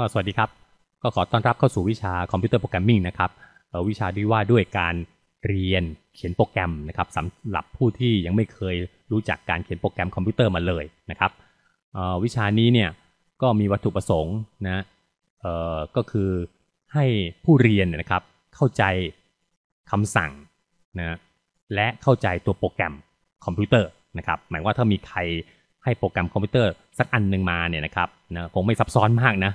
ก็สวัสดี ครับ ก็ขอต้อนรับเข้าสู่วิชาคอมพิวเตอร์โปรแกรมมิ่งนะครับวิชาที่ว่าด้วยการเรียนเขียนโปรแกรมนะครับสำหรับผู้ที่ยังไม่เคยรู้จักการเขียนโปรแกรมคอมพิวเตอร์มาเลยนะครับวิชานี้เนี่ยก็มีวัตถุประสงค์นะก็คือให้ผู้เรียนนะครับเข้าใจคำสั่งนะและเข้าใจตัวโปรแกรมคอมพิวเตอร์นะครับ หมายว่าถ้ามีใครให้โปรแกรมคอมพิวเตอร์สักอันหนึ่งมาเนี่ยนะครับนะคงไม่ซับซ้อนมากนะ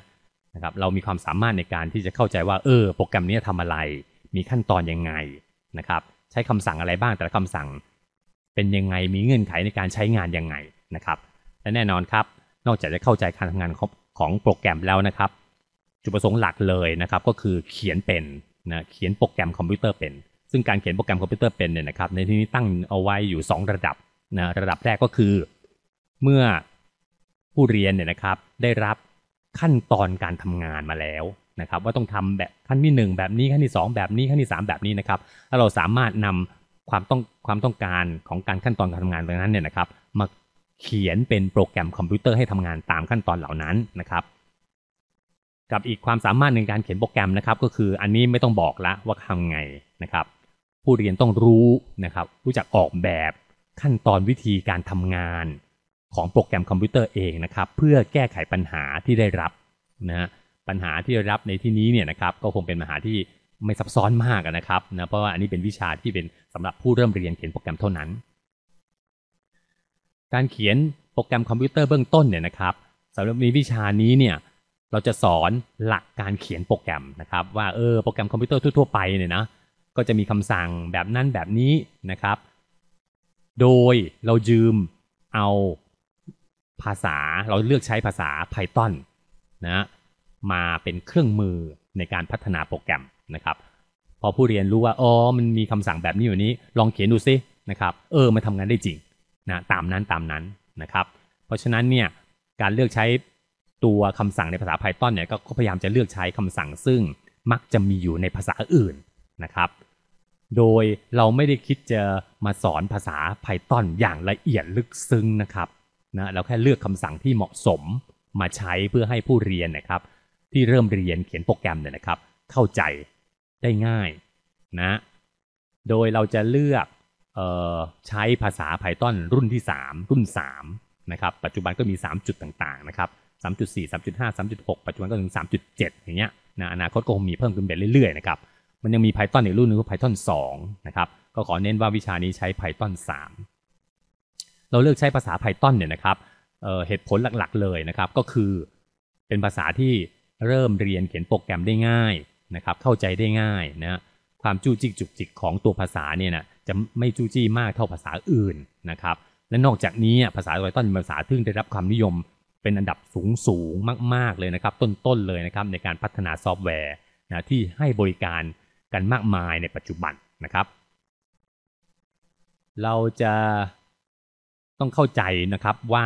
นะครับเรามีความสามารถในการที่จะเข้าใจว่าเออโปรแกรมนี้ทำอะไร มีขั้นตอนยังไงนะครับ ใช้คำสั่งอะไรบ้างแต่ละคำสั่งเป็นยังไงมีเงื่อนไขในการใช้งานยังไงนะครับและแน่นอนครับนอกจากจะเข้าใจการทำงานของโปรแกรมแล้วนะครับ จุดประสงค์หลักเลยนะครับ ก็คือเขียนเป็นนะเขียนโปรแกรมคอมพิวเตอร์เป็น ซึ่งการเขียนโปรแกรมคอมพิวเตอร์เป็นเนี่ยนะครับในที่นี้ตั้งเอาไว้อยู่ 2 ระดับนะระดับแรกก็คือเมื่อผู้เรียนเนี่ยนะครับได้รับขั้นตอนการทำงานมาแล้วนะครับ ว่าต้องทำแบบขั้นที่1แบบนี้ขั้นที่ 2 แบบนี้ขั้นที่ 3 แบบนี้นะครับถ้าเราสามารถนำความต้องความต้องการของการขั้นตอนการทำงานตรงนั้นเนี่ยนะครับ มาเขียนเป็นโปรแกรมคอมพิวเตอร์ให้ทำงานตามขั้นตอนเหล่านั้นนะครับ กับอีกความสามารถในการเขียนโปรแกรมนะครับ ก็คืออันนี้ไม่ต้องบอกละว่าทำไงนะครับ ผู้เรียนต้องรู้นะครับ รู้จักออกแบบขั้นตอนวิธีการทำงานของโปรแกรมคอมพิวเตอร์เองนะครับ เพื่อแก้ไขปัญหาที่ได้รับนะฮะปัญหาที่ได้รับในที่นี้ เนี่ยนะครับก็คงเป็นปัญหาที่ไม่ซับซ้อนมากนะครับ นะเพราะว่าอันนี้เป็นวิชาที่เป็นสำหรับผู้เริ่มเรียนเขียนโปรแกรมเท่านั้น การเขียนโปรแกรมคอมพิวเตอร์เบื้องต้นเนี่ยนะครับสำหรับในวิชานี้เนี่ยเราจะสอนหลักการเขียนโปรแกรมนะครับว่าเออโปรแกรมคอมพิวเตอร์ทั่วไปเนี่ยนะก็จะมีคำสั่งแบบนั้นแบบนี้นะครับ โดยเรายืมเอาภาษาเราเลือกใช้ภาษา Python นะมาเป็นเครื่องมือในการพัฒนาโปรแกรมนะครับ พอผู้เรียนรู้ว่าอ๋อมันมีคำสั่งแบบนี้อยู่นี้ ลองเขียนดูซินะครับเออมันทำงานได้จริงนะตามนั้นตามนั้นนะครับ เพราะฉะนั้นเนี่ยการเลือกใช้ตัวคำสั่งในภาษา Python เนี่ยก็พยายามจะเลือกใช้คำสั่งซึ่งมักจะมีอยู่ในภาษาอื่นนะครับ โดยเราไม่ได้คิดจะมาสอนภาษา Python อย่างละเอียดลึกซึ้งนะครับนะเราแค่เลือกคำสั่งที่เหมาะสมมาใช้เพื่อให้ผู้เรียนนะครับ ที่เริ่มเรียนเขียนโปรแกรมเนี่ยนะครับเข้าใจได้ง่ายนะ โดยเราจะเลือกออใช้ภาษา Python รุ่นที่ 3 รุ่น3 นะครับ ปัจจุบันก็มี 3 จุดต่าง ๆนะครับ 3.4 3.5 3.6 ปัจจุบันก็ถึง 3.7 อย่างเงี้ยนะอนาคตก็คงมีเพิ่มขึ้นไปเรื่อยๆนะครับ มันยังมี Python อีกรุ่นนึงคือ Python 2นะครับก็ขอเน้นว่าวิชานี้ใช้ Python 3เราเลือกใช้ภาษา Python เนี่ยนะครับเเหตุผลหลักๆเลยนะครับ ก็คือเป็นภาษาที่เริ่มเรียนเขียนโปรแกรมได้ง่ายนะครับเข้าใจได้ง่ายนะความจู้จี้จุกจิก ของตัวภาษาเนี่ยนะจะไม่จู้จี้มากเท่าภาษาอื่นนะครับและนอกจากนี้ภาษาไพทอนเป็นภาษาที่ได้รับความนิยมเป็นอันดับสูงสูงมาก ๆเลยนะครับ ต้นๆเลยนะครับในการพัฒนาซอฟต์แวร์นะที่ให้บริการกันมากมายในปัจจุบันนะครับ เราจะต้องเข้าใจนะครับว่า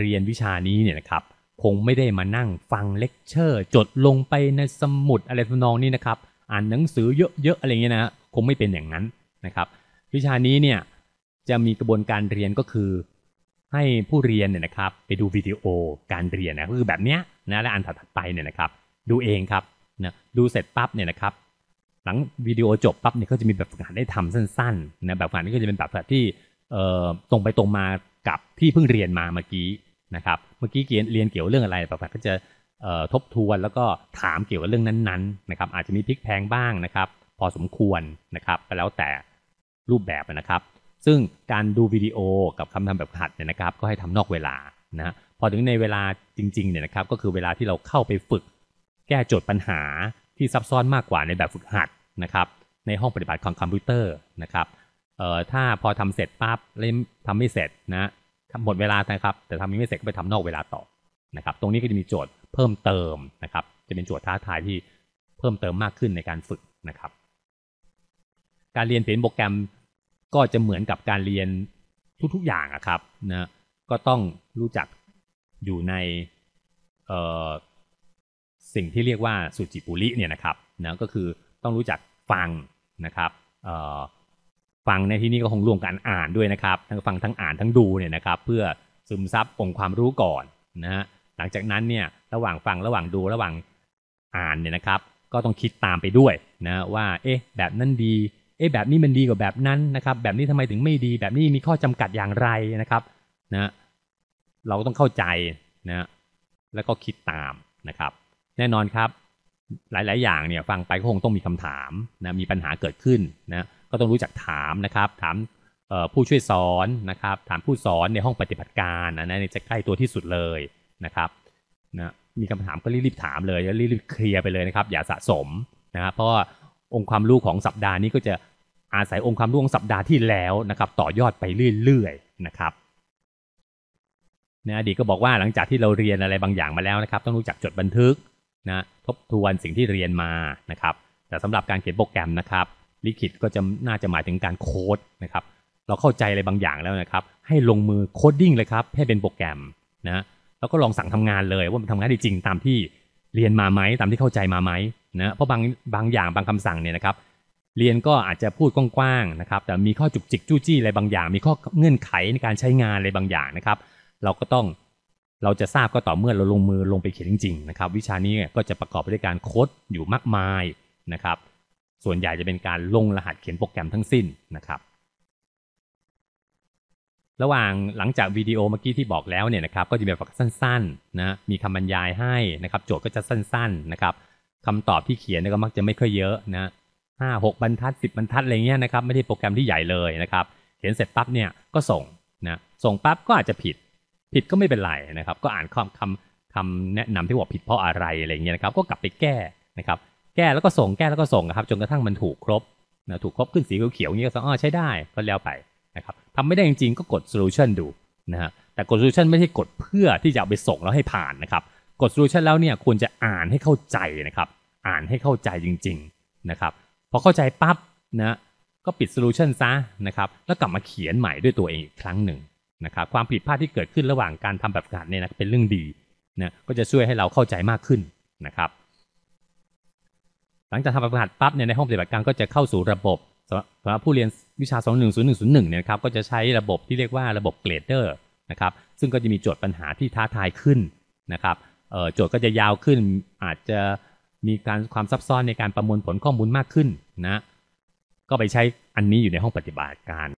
เรียนวิชานี้เนี่ยนะครับคงไม่ได้มานั่งฟังเลคเชอร์ จดลงไปในสมุดอะไรทำนองนี้นะครับอ่านหนังสือเยอะ ๆ อะไรเงี้ยนะคงไม่เป็นอย่างนั้นนะครับวิชานี้เนี่ยจะมีกระบวนการเรียนก็คือให้ผู้เรียนเนี่ยนะครับไปดูวิดีโอ การเรียนนะคือแบบเนี้ยนะและอันถัดไปเนี่ยนะครับดูเองครับนะดูเสร็จปั๊บเนี่ยนะครับ หลังวิดีโอจบปั๊บเนี่ยก็จะมีแบบฝึกหัดได้ทำสั้นๆนะแบบฝึกหัดนี่ก็จะเป็นแบบที่ตรงไปตรงมากับที่เพิ่งเรียนมาเมื่อกี้นะครับ เมื่อกี้เรียนเกี่ยวเรื่องอะไรประพก็จะทบทวนแล้วก็ถามเกี่ยวกับเรื่องนั้นๆนะครับอาจจะมีพลิกแพงบ้างนะครับ พอสมควรนะครับก็แล้วแต่รูปแบบนะครับ ซึ่งการดูวิดีโอกับคำทำแบบหัดเนี่ยนะครับ ก็ให้ทำนอกเวลานะพอถึงในเวลาจริงๆเนี่ยนะครับ ก็คือเวลาที่เราเข้าไปฝึก แก้โจทย์ปัญหาที่ซับซ้อนมากกว่าในแบบฝึกหัดนะครับ ในห้องปฏิบัติของคอมพิวเตอร์นะครับเอ่อถ้าพอทำเสร็จปั๊บเล่มทำไม่เสร็จนะหมดเวลานะครับแต่ทำไม่เสร็จก็ไปทำนอกเวลาต่อนะครับ ตรงนี้ก็จะมีโจทย์เพิ่มเติมนะครับ จะเป็นโจทย์ท้าทายที่เพิ่มเติมมากขึ้นในการฝึกนะครับ การเรียนเขียนโปรแกรมก็จะเหมือนกับการเรียนทุกๆอย่างอะครับนะก็ต้องรู้จักอยู่ในสิ่งที่เรียกว่าสุจิปุริเนี่ยนะครับนะก็คือต้องรู้จักฟังนะครับฟังในที่นี้ก็คงรวมกันอ่านด้วยนะครับทั้งฟังทั้งอ่านทั้งดูเนี่ยนะครับ เพื่อซึมซับองค์ความรู้ก่อนนะฮะหลังจากนั้นเนี่ยระหว่างฟังระหว่างดู ระหว่างอ่านเนี่ยนะครับ ก็ต้องคิดตามไปด้วยนะว่าเอ๊ะแบบนั้นดีเอ๊ะแบบนี้มันดีกว่าแบบนั้นนะครับ แบบนี้ทำไมถึงไม่ดี แบบนี้มีข้อจำกัดอย่างไรนะครับนะเราต้องเข้าใจนะแล้วก็คิดตามนะครับ แน่นอนครับ หลาย ๆ อย่างเนี่ยฟังไปก็คงต้องมีคำถามนะมีปัญหาเกิดขึ้นนะก็ต้องรู้จักถามนะครับ ถามผู้ช่วยสอนนะครับ ถามผู้สอนในห้องปฏิบัติการนะนะจะใกล้ตัวที่สุดเลยนะครับนะมีคำถามก็รีบๆถามเลยแล้วรีบๆเคลียร์ไปเลยนะครับ อย่าสะสมนะครับเพราะว่าองค์ความรู้ของสัปดาห์นี้ก็จะอาศัยองค์ความรู้ของสัปดาห์ที่แล้วนะครับ ต่อยอดไปเรื่อยๆนะครับนะอดีตก็บอกว่าหลังจากที่เราเรียนอะไรบางอย่างมาแล้วนะครับ ต้องรู้จักจดบันทึกนะทบทวนสิ่งที่เรียนมานะครับ แต่สำหรับการเขียนโปรแกรมนะครับลิขิตก็จะน่าจะหมายถึงการโค้ดนะครับ เราเข้าใจอะไรบางอย่างแล้วนะครับให้ลงมือโคดดิ้งเลยครับให้เป็นโปรแกรมนะแล้วก็ลองสั่งทำงานเลยว่ามันทำงานได้จริงตามที่เรียนมาไหมตามที่เข้าใจมาไหมนะเพราะบางบางอย่างบางคำสั่งเนี่ยนะครับ เรียนก็อาจจะพูดกว้างๆนะครับแต่มีข้อจุกจิกจู้จี้อะไร บางอย่างมีข้อเงื่อนไขในการใช้งานอะไรบางอย่างนะครับ เราก็ต้องเราจะทราบก็ต่อเมื่อเราลงมือลงไปเขียนจริง ๆนะครับ วิชานี้ก็จะประกอบไปด้วยการโค้ดอยู่มากมายนะครับส่วนใหญ่จะเป็นการลงรหัสเขียนโปรแกรมทั้งสิ้นนะครับ ระหว่างหลังจากวิดีโอเมื่อกี้ที่บอกแล้วเนี่ยนะครับก็จะมีแบบสั้นๆนะมีคำบรรยายให้นะครับ โจทย์ก็จะสั้น ๆนะครับคำตอบที่เขียนก็มักจะไม่ค่อยเยอะนะห้าหกบรรทัดสิบบรรทัดอะไรเงี้ยนะครับไม่ได้โปรแกรมที่ใหญ่เลยนะครับ เขียนเสร็จปั๊บเนี่ยก็ส่งนะส่งปั๊บก็อาจจะผิด ผิดก็ไม่เป็นไรนะครับ ก็อ่านคำคำคำแนะนำที่บอกผิดเพราะอะไรอะไรเงี้ยนะครับ ก็กลับไปแก้นะครับแก้แล้วก็ส่งแก้แล้วก็ส่งครับจนกระทั่งมันถูกครบนะถูกครบขึ้นสีเขียวๆนี้ก็สอ๋อใช้ได้ก็แล้วไปนะครับทำไม่ได้จริง ๆ ก็กดโซลูชันดูนะฮะแต่กดโซลูชันไม่ใช่กดเพื่อที่จะเอาไปส่งแล้วให้ผ่านนะครับกดโซลูชันแล้วเนี่ยควรจะอ่านให้เข้าใจนะครับอ่านให้เข้าใจจริง ๆนะครับพอเข้าใจปั๊บนะก็ปิดโซลูชันซะนะครับแล้วกลับมาเขียนใหม่ด้วยตัวเองอีกครั้งหนึ่งนะครับ ความผิดพลาดที่เกิดขึ้นระหว่างการทำแบบฝึกหัดเนี่ยนะเป็นเรื่องดีนะก็จะช่วยให้เราเข้าใจมากขึ้นนะครับหลังจากทำประหัดปั๊บเนี่ยในห้องปฏิบัติการก็จะเข้าสู่ระบบสำหรับผู้เรียนวิชา 210101 เนี่ยครับก็จะใช้ระบบที่เรียกว่าระบบเกรดเดอร์นะครับซึ่งก็จะมีโจทย์ปัญหาที่ท้าทายขึ้นนะครับโจทย์ก็จะยาวขึ้น อาจจะมีการความซับซ้อนในการประมวลผลข้อมูลมากขึ้นนะก็ไปใช้อันนี้อยู่ในห้องปฏิบัติการ